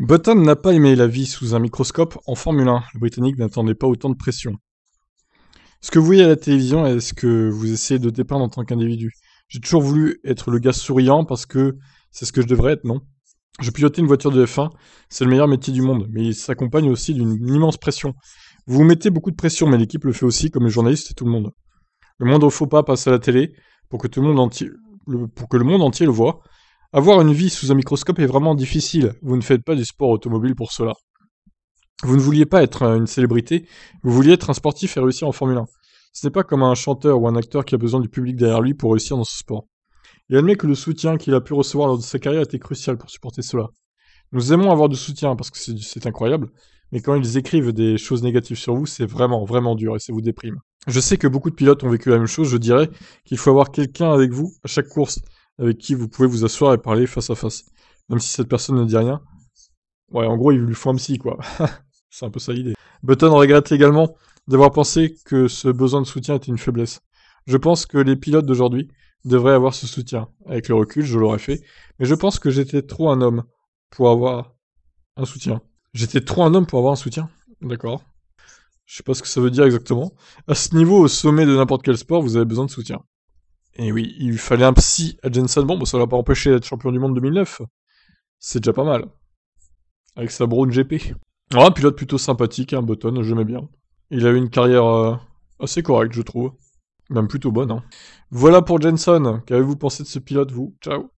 Button n'a pas aimé la vie sous un microscope en Formule 1. Le Britannique n'attendait pas autant de pression. Ce que vous voyez à la télévision est ce que vous essayez de dépeindre en tant qu'individu. J'ai toujours voulu être le gars souriant parce que c'est ce que je devrais être, non Je pilotais une voiture de F1, c'est le meilleur métier du monde, mais il s'accompagne aussi d'une immense pression. Vous vous mettez beaucoup de pression, mais l'équipe le fait aussi, comme les journalistes et tout le monde. Le moindre faux pas passe à la télé pour que, tout le, monde entier, le, pour que le monde entier le voit, avoir une vie sous un microscope est vraiment difficile. Vous ne faites pas du sport automobile pour cela. Vous ne vouliez pas être une célébrité, vous vouliez être un sportif et réussir en Formule 1. Ce n'est pas comme un chanteur ou un acteur qui a besoin du public derrière lui pour réussir dans ce sport. Il admet que le soutien qu'il a pu recevoir lors de sa carrière était crucial pour supporter cela. Nous aimons avoir du soutien parce que c'est incroyable, mais quand ils écrivent des choses négatives sur vous, c'est vraiment, vraiment dur et ça vous déprime. Je sais que beaucoup de pilotes ont vécu la même chose, je dirais qu'il faut avoir quelqu'un avec vous à chaque course, avec qui vous pouvez vous asseoir et parler face à face. Même si cette personne ne dit rien. Ouais, en gros, il lui faut un psy, quoi. C'est un peu ça l'idée. Button regrette également d'avoir pensé que ce besoin de soutien était une faiblesse. Je pense que les pilotes d'aujourd'hui devraient avoir ce soutien. Avec le recul, je l'aurais fait. Mais je pense que j'étais trop un homme pour avoir un soutien. J'étais trop un homme pour avoir un soutien. D'accord. Je sais pas ce que ça veut dire exactement. À ce niveau, au sommet de n'importe quel sport, vous avez besoin de soutien. Et oui, il lui fallait un psy à Jensen. Bon, bah, ça l'a pas empêché d'être champion du monde 2009. C'est déjà pas mal. Avec sa brune GP. Ah, un pilote plutôt sympathique, un hein, Button, mets bien. Il a eu une carrière euh, assez correcte, je trouve. Même plutôt bonne. Hein. Voilà pour Jensen. Qu'avez-vous pensé de ce pilote, vous Ciao